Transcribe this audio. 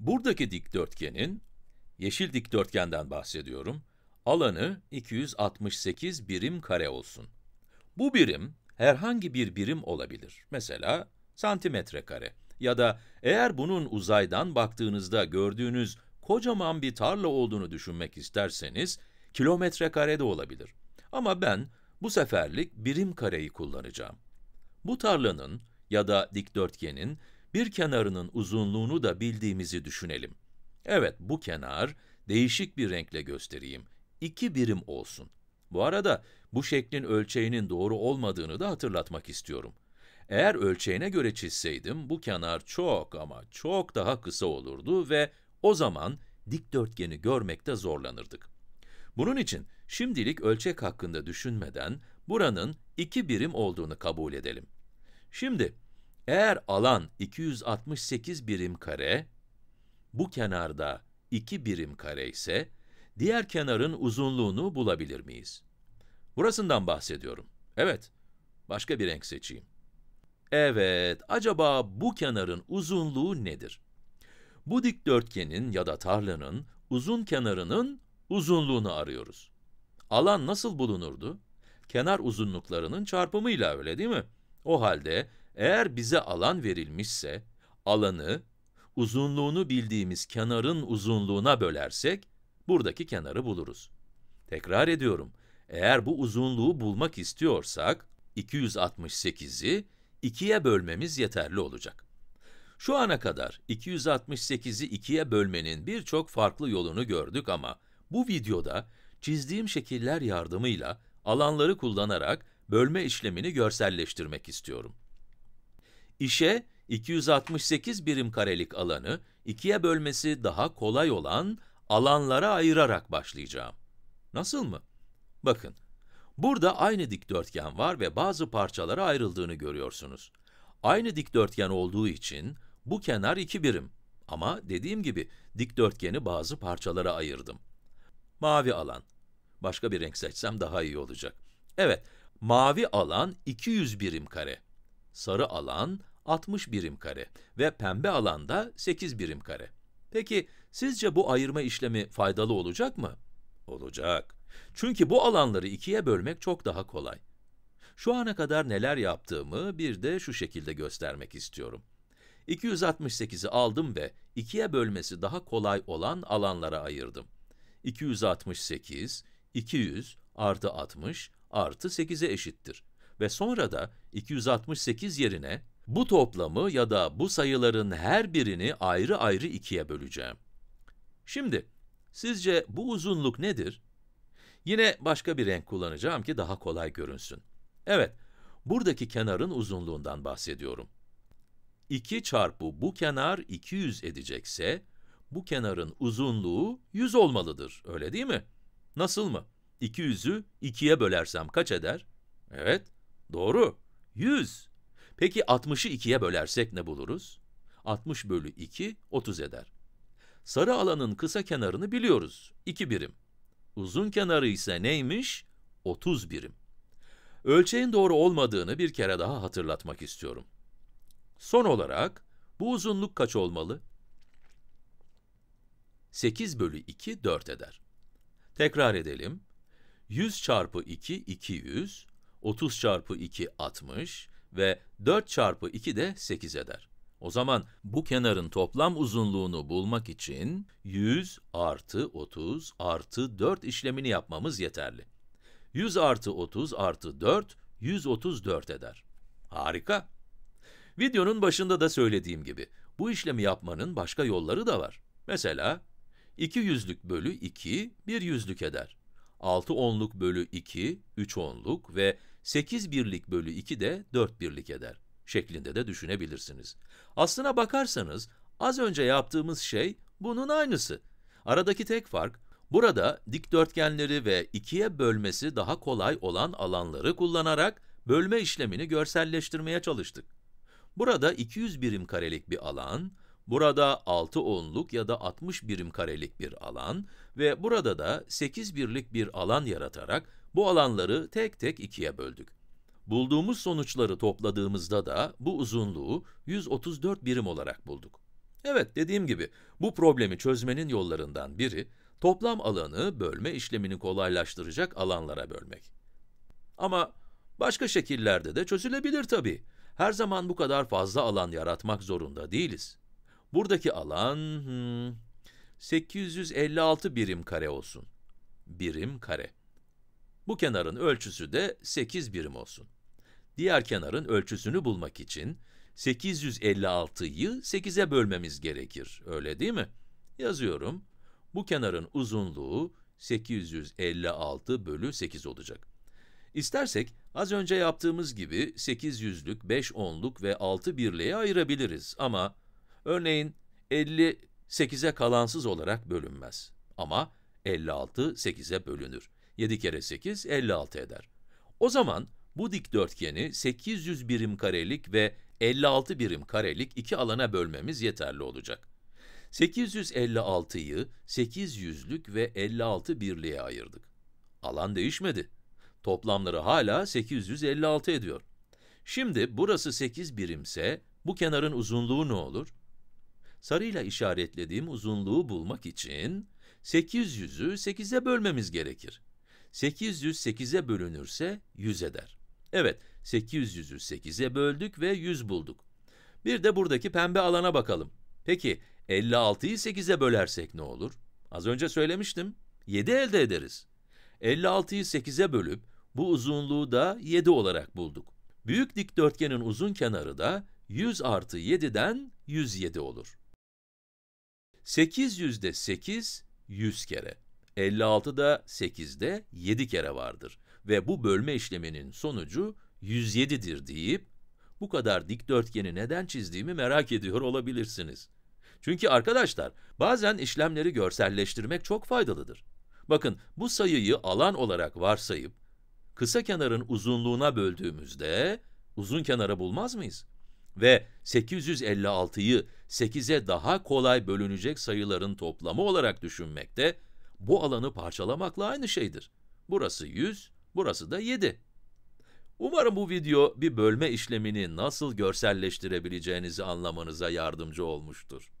Buradaki dikdörtgenin, yeşil dikdörtgenden bahsediyorum, alanı 268 birim kare olsun. Bu birim herhangi bir birim olabilir. Mesela santimetre kare. Ya da eğer bunun uzaydan baktığınızda gördüğünüz kocaman bir tarla olduğunu düşünmek isterseniz, kilometre kare de olabilir. Ama ben bu seferlik birim kareyi kullanacağım. Bu tarlanın ya da dikdörtgenin bir kenarının uzunluğunu da bildiğimizi düşünelim. Evet, bu kenar değişik bir renkle göstereyim. 2 birim olsun. Bu arada bu şeklin ölçeğinin doğru olmadığını da hatırlatmak istiyorum. Eğer ölçeğine göre çizseydim bu kenar çok ama çok daha kısa olurdu ve o zaman dikdörtgeni görmekte zorlanırdık. Bunun için şimdilik ölçek hakkında düşünmeden buranın 2 birim olduğunu kabul edelim. Şimdi eğer alan 268 birim kare, bu kenarda 2 birim kare ise, diğer kenarın uzunluğunu bulabilir miyiz? Burasından bahsediyorum. Evet, başka bir renk seçeyim. Evet, acaba bu kenarın uzunluğu nedir? Bu dikdörtgenin ya da tarlanın uzun kenarının uzunluğunu arıyoruz. Alan nasıl bulunurdu? Kenar uzunluklarının çarpımıyla öyle değil mi? O halde eğer bize alan verilmişse, alanı, uzunluğunu bildiğimiz kenarın uzunluğuna bölersek, buradaki kenarı buluruz. Tekrar ediyorum, eğer bu uzunluğu bulmak istiyorsak, 268'i 2'ye bölmemiz yeterli olacak. Şu ana kadar 268'i 2'ye bölmenin birçok farklı yolunu gördük ama bu videoda çizdiğim şekiller yardımıyla alanları kullanarak bölme işlemini görselleştirmek istiyorum. İşe 268 birim karelik alanı ikiye bölmesi daha kolay olan alanlara ayırarak başlayacağım. Nasıl mı? Bakın, burada aynı dikdörtgen var ve bazı parçalara ayrıldığını görüyorsunuz. Aynı dikdörtgen olduğu için bu kenar 2 birim. Ama dediğim gibi dikdörtgeni bazı parçalara ayırdım. Mavi alan. Başka bir renk seçsem daha iyi olacak. Evet, mavi alan 200 birim kare. Sarı alan 60 birim kare ve pembe alanda 8 birim kare. Peki sizce bu ayırma işlemi faydalı olacak mı? Olacak. Çünkü bu alanları ikiye bölmek çok daha kolay. Şu ana kadar neler yaptığımı bir de şu şekilde göstermek istiyorum. 268'i aldım ve ikiye bölmesi daha kolay olan alanlara ayırdım. 268, 200 artı 60 artı 8'e eşittir. Ve sonra da 268 yerine bu toplamı ya da bu sayıların her birini ayrı ayrı ikiye böleceğim. Şimdi, sizce bu uzunluk nedir? Yine başka bir renk kullanacağım ki daha kolay görünsün. Evet, buradaki kenarın uzunluğundan bahsediyorum. 2 çarpı bu kenar 200 edecekse, bu kenarın uzunluğu 100 olmalıdır, öyle değil mi? Nasıl mı? 200'ü 2'ye bölersem kaç eder? Evet, doğru, 100. Peki 60'ı 2'ye bölersek ne buluruz? 60 bölü 2, 30 eder. Sarı alanın kısa kenarını biliyoruz, 2 birim. Uzun kenarı ise neymiş? 30 birim. Ölçeğin doğru olmadığını bir kere daha hatırlatmak istiyorum. Son olarak, bu uzunluk kaç olmalı? 8 bölü 2, 4 eder. Tekrar edelim. 100 çarpı 2, 200. 30 çarpı 2, 60 ve 4 çarpı 2 de 8 eder. O zaman bu kenarın toplam uzunluğunu bulmak için 100 artı 30 artı 4 işlemini yapmamız yeterli. 100 artı 30 artı 4, 134 eder. Harika! Videonun başında da söylediğim gibi, bu işlemi yapmanın başka yolları da var. Mesela, 2 yüzlük bölü 2, 1 yüzlük eder. 6 onluk bölü 2, 3 onluk ve 8 birlik bölü 2 de 4 birlik eder şeklinde de düşünebilirsiniz. Aslına bakarsanız az önce yaptığımız şey bunun aynısı. Aradaki tek fark, burada dikdörtgenleri ve ikiye bölmesi daha kolay olan alanları kullanarak bölme işlemini görselleştirmeye çalıştık. Burada 200 birim karelik bir alan, Burada 6 onluk ya da 60 birim karelik bir alan ve burada da 8 birlik bir alan yaratarak bu alanları tek tek ikiye böldük. Bulduğumuz sonuçları topladığımızda da bu uzunluğu 134 birim olarak bulduk. Evet, dediğim gibi bu problemi çözmenin yollarından biri, toplam alanı bölme işlemini kolaylaştıracak alanlara bölmek. Ama başka şekillerde de çözülebilir tabii. Her zaman bu kadar fazla alan yaratmak zorunda değiliz. Buradaki alan hmm, 856 birim kare olsun. Birim kare. Bu kenarın ölçüsü de 8 birim olsun. Diğer kenarın ölçüsünü bulmak için 856'yı 8'e bölmemiz gerekir, öyle değil mi? Yazıyorum. Bu kenarın uzunluğu 856 bölü 8 olacak. İstersek, az önce yaptığımız gibi 800'lük, 5 onluk ve 6 birliğe ayırabiliriz ama Örneğin 58'e kalansız olarak bölünmez. Ama 56 8'e bölünür. 7 kere 8 56 eder. O zaman bu dikdörtgeni 800 birim karelik ve 56 birim karelik iki alana bölmemiz yeterli olacak. 856'yı 800'lük ve 56 birliğe ayırdık. Alan değişmedi. Toplamları hala 856 ediyor. Şimdi burası 8 birimse bu kenarın uzunluğu ne olur? sarıyla işaretlediğim uzunluğu bulmak için 800'ü 8'e bölmemiz gerekir. 800 8'e bölünürse 100 eder. Evet, 800'ü 8'e böldük ve 100 bulduk. Bir de buradaki pembe alana bakalım. Peki, 56'yı 8'e bölersek ne olur? Az önce söylemiştim, 7 elde ederiz. 56'yı 8'e bölüp, bu uzunluğu da 7 olarak bulduk. Büyük dikdörtgenin uzun kenarı da 100 artı 7'den 107 olur. 800'de 8, 100 kere. 56 56'da 8'de 7 kere vardır ve bu bölme işleminin sonucu 107'dir deyip, bu kadar dikdörtgeni neden çizdiğimi merak ediyor olabilirsiniz. Çünkü arkadaşlar, bazen işlemleri görselleştirmek çok faydalıdır. Bakın, bu sayıyı alan olarak varsayıp, kısa kenarın uzunluğuna böldüğümüzde, uzun kenarı bulmaz mıyız? ve 856'yı 8'e daha kolay bölünecek sayıların toplamı olarak düşünmekte, bu alanı parçalamakla aynı şeydir. Burası 100, burası da 7. Umarım bu video bir bölme işlemini nasıl görselleştirebileceğinizi anlamanıza yardımcı olmuştur.